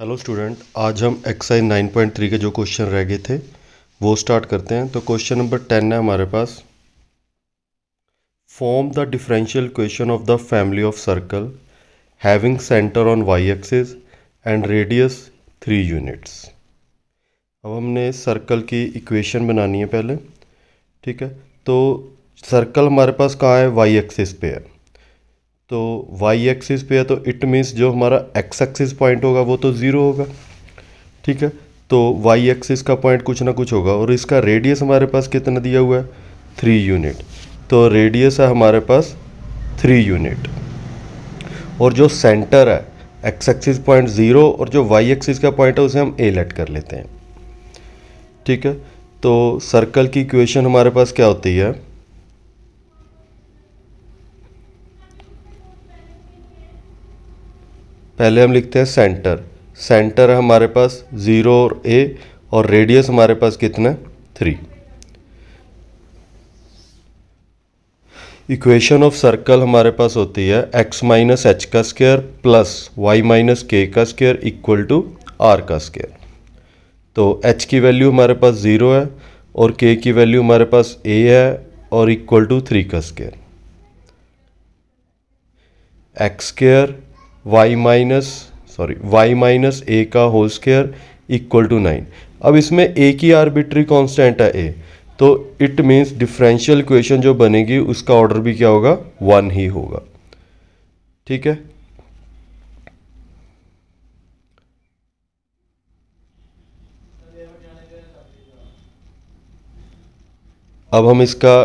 hello student आज हम exercise nine point three के जो क्वेश्चन रह गए थे वो स्टार्ट करते हैं तो क्वेश्चन नंबर टेन है हमारे पास form the differential question of the family of circle having centre on Y axis and radius three units अब हमने सर्कल की इक्वेशन बनानी है पहले ठीक है तो सर्कल हमारे पास कहाँ है वाई एक्सिस पे है तो वाई एक्सिस पे है तो इट मीन्स जो हमारा x एक्सिस पॉइंट होगा वो तो ज़ीरो होगा ठीक है तो वाई एक्सिस का पॉइंट कुछ ना कुछ होगा और इसका रेडियस हमारे पास कितना दिया हुआ है थ्री यूनिट तो रेडियस है हमारे पास थ्री यूनिट और जो सेंटर है एक्स एक्सिस पॉइंट ज़ीरो और जो वाई एक्सिस का पॉइंट है उसे हम a लेट कर लेते हैं ठीक है तो सर्कल की इक्वेशन हमारे पास क्या होती है पहले हम लिखते हैं सेंटर सेंटर है हमारे पास ज़ीरो और ए और रेडियस हमारे पास कितना थ्री इक्वेशन ऑफ सर्कल हमारे पास होती है एक्स माइनस एच का square plus Y minus K का स्क्वेयर इक्वल टू आर का स्केयर तो एच की वैल्यू हमारे पास ज़ीरो है और के की वैल्यू हमारे पास ए है और इक्वल टू थ्री का square X square Y minus sorry Y minus A का whole square equal to nine अब इसमें a की आर्बिट्री कांस्टेंट है ए तो इट मीन्स डिफरेंशियल इक्वेशन जो बनेगी उसका ऑर्डर भी क्या होगा वन ही होगा ठीक है अब हम इसका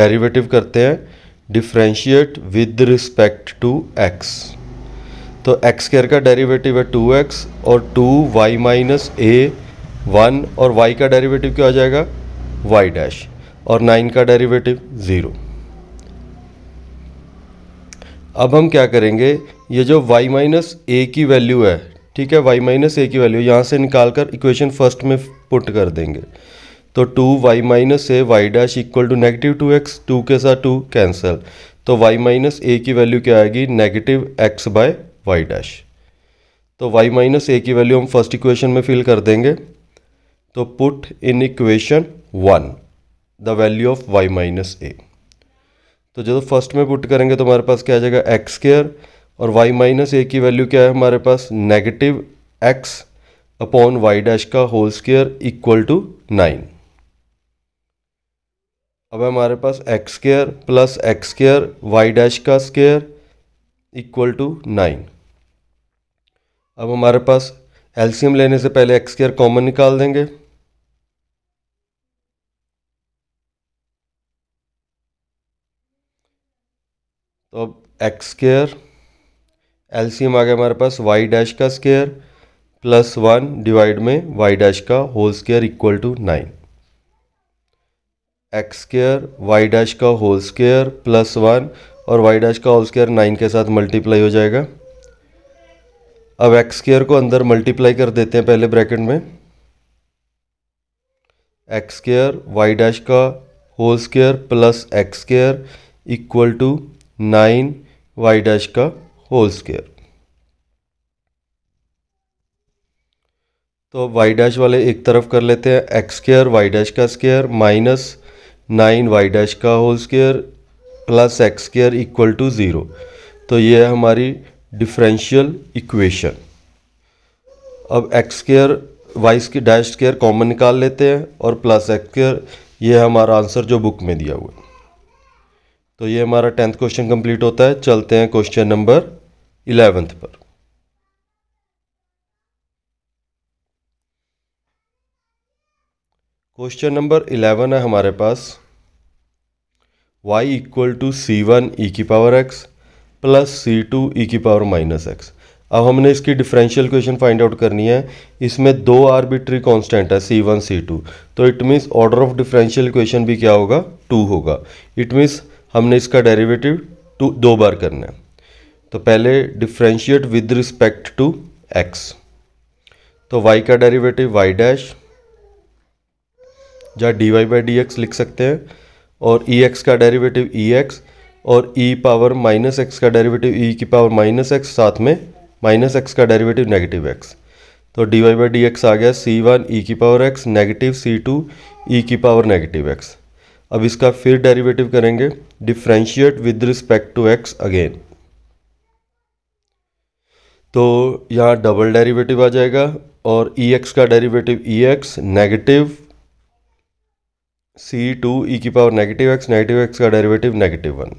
डेरिवेटिव करते हैं differentiate with respect to X तो एक्स स्केयर का डेरिवेटिव है टू एक्स और two Y minus A one और वाई का डेरिवेटिव क्या हो जाएगा वाई डैश और नाइन का डेरिवेटिव ज़ीरो अब हम क्या करेंगे ये जो y माइनस ए की वैल्यू है ठीक है y माइनस ए की वैल्यू यहाँ से निकाल कर इक्वेशन फर्स्ट में पुट कर देंगे तो two Y minus A Y dash equal to negative two X two के साथ टू कैंसल तो y माइनस ए की वैल्यू क्या आएगी negative X by Y dash तो वाई माइनस ए की वैल्यू हम फर्स्ट इक्वेशन में फिल कर देंगे तो put in equation one the value of Y minus A तो जब फर्स्ट में पुट करेंगे तो हमारे पास क्या आ जाएगा एक्स स्केयर और वाई माइनस ए की वैल्यू क्या है हमारे पास negative X upon Y dash का whole square equal to nine अब हमारे पास X square plus X square Y dash का स्केयर इक्वल टू नाइन अब हमारे पास एल्सीयम लेने से पहले एक्स केयर कॉमन निकाल देंगे तो अब एक्स केयर एल्सीयम आ गया हमारे पास वाई डैश का स्केयर प्लस वन डिवाइड में वाई डैश का whole square equal to nine X square Y dash का होल स्केयर प्लस वन और वाई डैश का होल स्केयर नाइन के साथ मल्टीप्लाई हो जाएगा अब एक्स स्केयर को अंदर मल्टीप्लाई कर देते हैं पहले ब्रैकेट में एक्स स्केयर वाई डैश का whole square plus X square equal to nine Y dash का होल स्केयर तो वाई डैश वाले एक तरफ कर लेते हैं एक्स स्केयर वाई डैश का square minus nine Y dash का whole square plus X square equal to zero तो ये हमारी डिफरेंशियल इक्वेशन अब एक्स स्केयर वाई की डैश स्केयर कॉमन निकाल लेते हैं और प्लस एक्स स्केयर ये हमारा आंसर जो बुक में दिया हुआ है तो ये हमारा टेंथ क्वेश्चन कंप्लीट होता है चलते हैं क्वेश्चन नंबर इलेवेंथ पर क्वेश्चन नंबर इलेवन है हमारे पास y equal to C one ई की power X plus C two ई की पावर माइनस एक्स अब हमने इसकी डिफरेंशियल क्वेश्चन फाइंड आउट करनी है इसमें दो आर्बिट्री कांस्टेंट है सी वन सी टू तो it means order of differential question भी क्या होगा टू होगा इट मीन्स हमने इसका डेरिवेटिव टू दो बार करना है तो पहले differentiate with respect to X तो वाई का डेरिवेटिव वाई डैश जहाँ D Y by D X लिख सकते हैं और ई e एक्स का डेरिवेटिव ई एक्स और e पावर माइनस एक्स का डेरिवेटिव e की पावर माइनस एक्स साथ में माइनस एक्स का डेरिवेटिव नेगेटिव एक्स तो dy Y by D X आ गया सी वन ई की पावर एक्स नेगेटिव सी टू ई की पावर नेगेटिव एक्स अब इसका फिर डेरिवेटिव करेंगे differentiate with respect to x again तो यहाँ डबल डेरिवेटिव आ जाएगा और ई e एक्स का डेरिवेटिव ई एक्स नेगेटिव सी टू ई की power negative x negative x का डेरिवेटिव नेगेटिव वन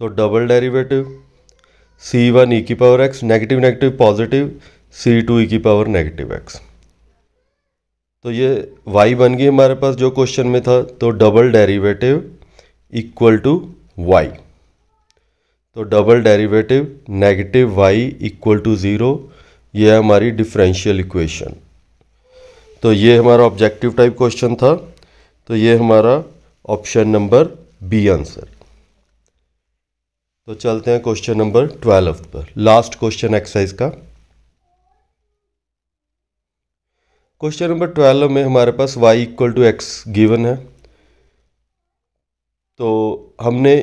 तो डबल डेरिवेटिव सी वन ई की power x negative negative positive c two ई की पावर नेगेटिव एक्स तो ये वाई बन गई हमारे पास जो क्वेश्चन में था तो double derivative equal to y तो double derivative negative y equal to zero ये है हमारी डिफरेंशियल इक्वेशन तो ये हमारा ऑब्जेक्टिव टाइप क्वेश्चन था तो ये हमारा ऑप्शन नंबर बी आंसर तो चलते हैं क्वेश्चन नंबर ट्वेल्व पर लास्ट क्वेश्चन एक्सरसाइज का क्वेश्चन नंबर ट्वेल्व में हमारे पास y equal to x given है तो हमने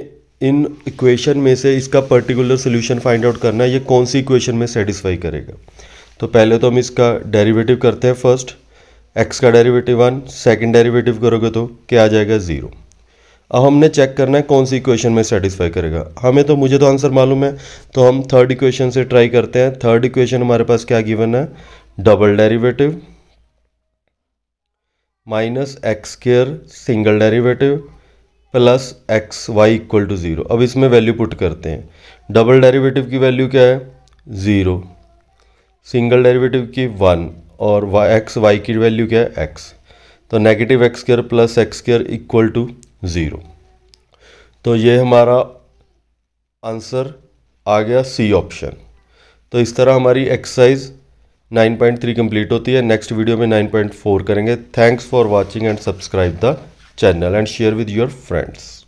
इन इक्वेशन में से इसका पर्टिकुलर सोल्यूशन फाइंड आउट करना है ये कौन सी इक्वेशन में सेटिस्फाई करेगा तो पहले तो हम इसका डेरिवेटिव करते हैं फर्स्ट एक्स का डेरिवेटिव वन सेकंड डेरिवेटिव करोगे तो क्या आ जाएगा ज़ीरो अब हमने चेक करना है कौन सी इक्वेशन में सेटिस्फाई करेगा हमें तो मुझे तो आंसर मालूम है तो हम थर्ड इक्वेशन से ट्राई करते हैं थर्ड इक्वेशन हमारे पास क्या गिवन है double derivative minus x square single derivative plus x y equal to zero अब इसमें वैल्यू पुट करते हैं डबल डेरिवेटिव की वैल्यू क्या है ज़ीरो सिंगल डेरिवेटिव की वन और वाई एक्स वाई की वैल्यू क्या है एक्स तो negative x square plus x square equal to zero तो ये हमारा आंसर आ गया सी ऑप्शन तो इस तरह हमारी एक्सरसाइज 9.3 कंप्लीट होती है नेक्स्ट वीडियो में 9.4 करेंगे thanks for watching and subscribe the channel and share with your friends